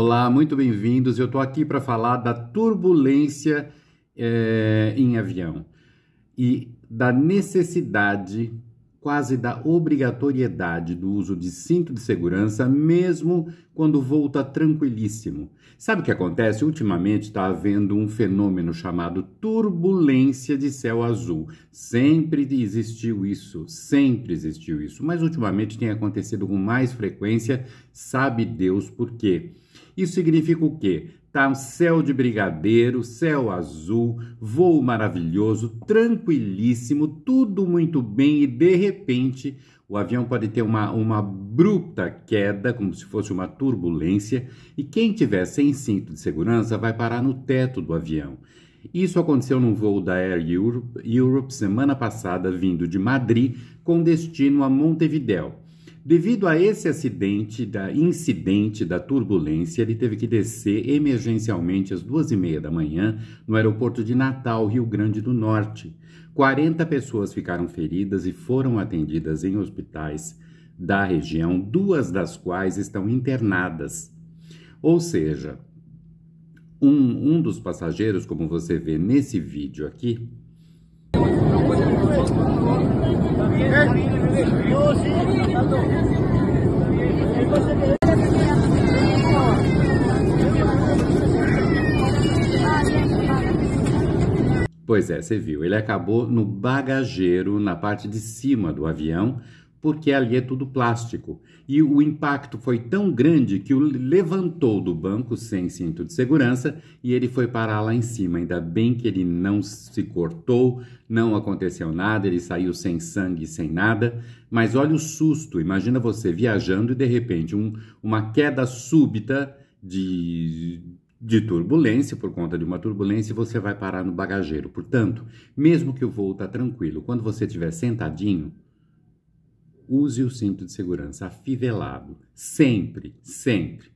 Olá, muito bem-vindos. Eu estou aqui para falar da turbulência é, em avião e da necessidade, quase da obrigatoriedade do uso de cinto de segurança, mesmo quando volta tranquilíssimo. Sabe o que acontece? Ultimamente está havendo um fenômeno chamado turbulência de céu azul. Sempre existiu isso, sempre existiu isso, mas ultimamente tem acontecido com mais frequência, sabe Deus por quê. Isso significa o quê? Tá um céu de brigadeiro, céu azul, voo maravilhoso, tranquilíssimo, tudo muito bem e de repente o avião pode ter uma, uma bruta queda, como se fosse uma turbulência, e quem tiver sem cinto de segurança vai parar no teto do avião. Isso aconteceu num voo da Air Europe, Europe semana passada, vindo de Madrid com destino a Montevidéu. Devido a esse acidente, da incidente da turbulência, ele teve que descer emergencialmente às duas e meia da manhã no aeroporto de Natal, Rio Grande do Norte. 40 pessoas ficaram feridas e foram atendidas em hospitais da região, duas das quais estão internadas. Ou seja, um, um dos passageiros, como você vê nesse vídeo aqui. Pois é, você viu, ele acabou no bagageiro, na parte de cima do avião, porque ali é tudo plástico. E o impacto foi tão grande que o levantou do banco sem cinto de segurança e ele foi parar lá em cima. Ainda bem que ele não se cortou, não aconteceu nada, ele saiu sem sangue, sem nada. Mas olha o susto: imagina você viajando e de repente um, uma queda súbita de de turbulência, por conta de uma turbulência, você vai parar no bagageiro. Portanto, mesmo que o voo está tranquilo, quando você estiver sentadinho, use o cinto de segurança afivelado, sempre, sempre.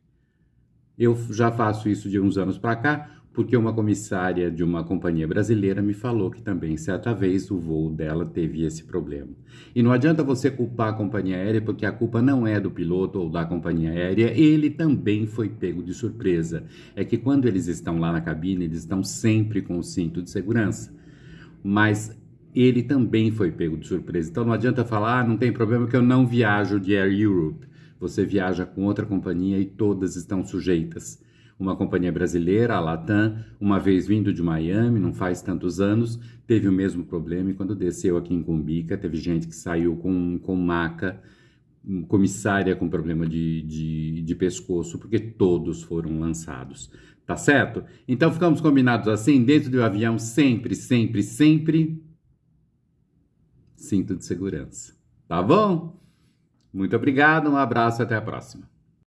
Eu já faço isso de uns anos para cá, porque uma comissária de uma companhia brasileira me falou que também certa vez o voo dela teve esse problema. E não adianta você culpar a companhia aérea, porque a culpa não é do piloto ou da companhia aérea, ele também foi pego de surpresa. É que quando eles estão lá na cabine, eles estão sempre com o cinto de segurança. Mas ele também foi pego de surpresa. Então não adianta falar, ah, não tem problema que eu não viajo de Air Europe. Você viaja com outra companhia e todas estão sujeitas. Uma companhia brasileira, a Latam, uma vez vindo de Miami, não faz tantos anos, teve o mesmo problema e quando desceu aqui em Cumbica, teve gente que saiu com, com maca, comissária com problema de, de, de pescoço, porque todos foram lançados. Tá certo? Então ficamos combinados assim, dentro do avião, sempre, sempre, sempre cinto de segurança. Tá bom? Muito obrigado, um abraço e até a próxima.